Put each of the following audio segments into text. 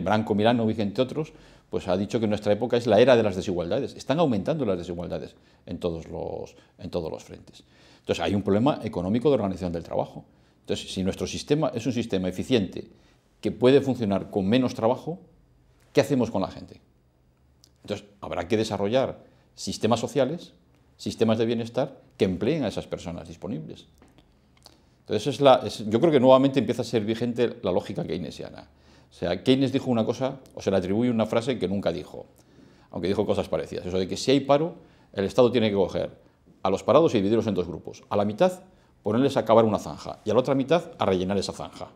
Branco Milano, vigente otros, pues ha dicho que nuestra época es la era de las desigualdades. Están aumentando las desigualdades en todos los, en todos los frentes. Entonces hay un problema económico de organización del trabajo. Entonces, si nuestro sistema es un sistema eficiente que puede funcionar con menos trabajo, ¿qué hacemos con la gente? Entonces, habrá que desarrollar sistemas sociales, sistemas de bienestar que empleen a esas personas disponibles. Entonces, es la, yo creo que nuevamente empieza a ser vigente la lógica keynesiana. O sea, Keynes dijo una cosa, o se le atribuye una frase que nunca dijo, aunque dijo cosas parecidas. Eso de que si hay paro, el Estado tiene que coger a los parados y dividirlos en dos grupos. A la mitad ponerles a cavar una zanja y a la otra mitad a rellenar esa zanja.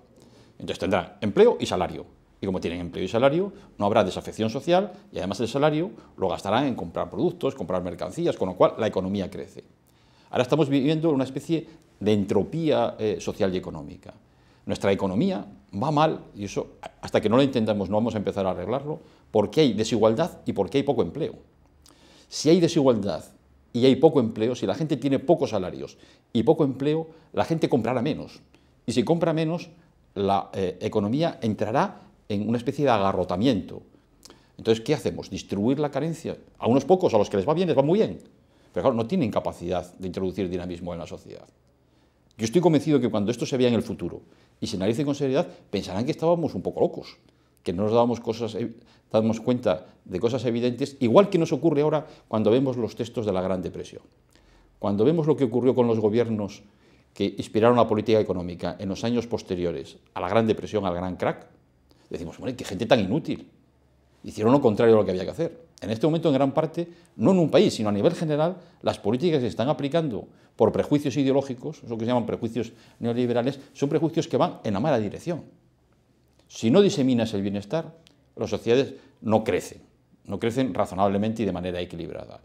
Entonces tendrán empleo y salario. Y como tienen empleo y salario, no habrá desafección social y además el salario lo gastarán en comprar productos, comprar mercancías, con lo cual la economía crece. Ahora estamos viviendo una especie de entropía eh, social y económica nuestra economía va mal y eso, hasta que no lo entendamos, no vamos a empezar a arreglarlo, porque hay desigualdad y porque hay poco empleo. Si hay desigualdad y hay poco empleo, si la gente tiene pocos salarios y poco empleo, la gente comprará menos. Y si compra menos, la eh, economía entrará en una especie de agarrotamiento. Entonces, ¿qué hacemos? ¿Distribuir la carencia? A unos pocos, a los que les va bien, les va muy bien. Pero claro, no tienen capacidad de introducir dinamismo en la sociedad. Yo estoy convencido que cuando esto se vea en el futuro y se analice con seriedad, pensarán que estábamos un poco locos, que no nos dábamos, cosas, cuenta de cosas evidentes, igual que nos ocurre ahora cuando vemos los textos de la Gran Depresión. Cuando vemos lo que ocurrió con los gobiernos que inspiraron la política económica en los años posteriores a la Gran Depresión, al Gran Crack, decimos, bueno, qué gente tan inútil. Hicieron lo contrario a lo que había que hacer en este momento en gran parte, no en un país, sino a nivel general, las políticas que se están aplicando por prejuicios ideológicos, eso que se llaman prejuicios neoliberales, son prejuicios que van en la mala dirección. Si no diseminas el bienestar, las sociedades no crecen, no crecen razonablemente y de manera equilibrada.